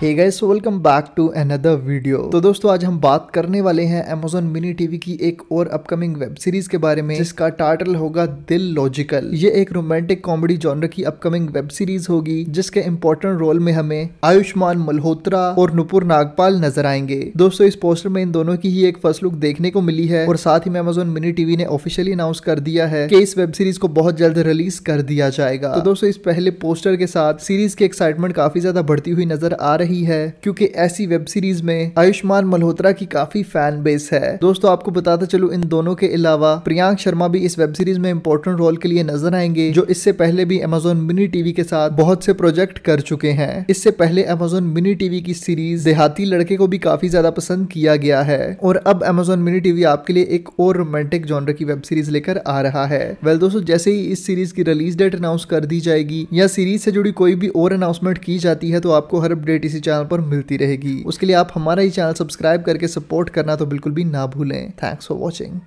hey guys welcome back to another video तो दोस्तों आज हम बात करने वाले हैं अमेजोन मिनी टीवी की एक और अपकमिंग वेब सीरीज के बारे में जिसका टाइटल होगा दिल लॉजिकल ये एक रोमांटिक कॉमेडी जॉनर की अपकमिंग वेब सीरीज होगी जिसके इम्पोर्टेंट रोल में हमें आयुष्मान मल्होत्रा और नुपुर नागपाल नजर आएंगे दोस्तों इस पोस्टर में इन दोनों की ही एक फर्स्ट लुक देखने को मिली है और साथ ही में अमेजोन मिनी टीवी ने ऑफिशियली अनाउंस कर दिया है की इस वेब सीरीज को बहुत जल्द रिलीज कर दिया जाएगा तो दोस्तों इस पहले पोस्टर के साथ सीरीज की एक्साइटमेंट काफी ज्यादा बढ़ती हुई नजर आ रही रही है क्योंकि ऐसी वेब सीरीज में आयुष्मान मल्होत्रा की काफी फैन बेस है दोस्तों आपको बताता चलो इन दोनों के अलावा प्रियांक शर्मा भी इस वेब सीरीज में इंपॉर्टेंट रोल के लिए नजर आएंगे जो इससे पहले भी अमेजोन मिनी टीवी के साथ बहुत से प्रोजेक्ट कर चुके हैं इससे पहले अमेजोन मिनी टीवी की सीरीज देहाती लड़के को भी काफी ज्यादा पसंद किया गया है और अब अमेजोन मिनी टीवी आपके लिए एक और रोमांटिक जॉनर की वेब सीरीज लेकर आ रहा है वेल दोस्तों जैसे ही इस सीरीज की रिलीज डेट अनाउंस कर दी जाएगी या सीरीज से जुड़ी कोई भी और अनाउंसमेंट की जाती है तो आपको हर अपडेट इसी इसी चैनल पर मिलती रहेगी उसके लिए आप हमारा ही चैनल सब्सक्राइब करके सपोर्ट करना तो बिल्कुल भी ना भूलें थैंक्स फॉर वॉचिंग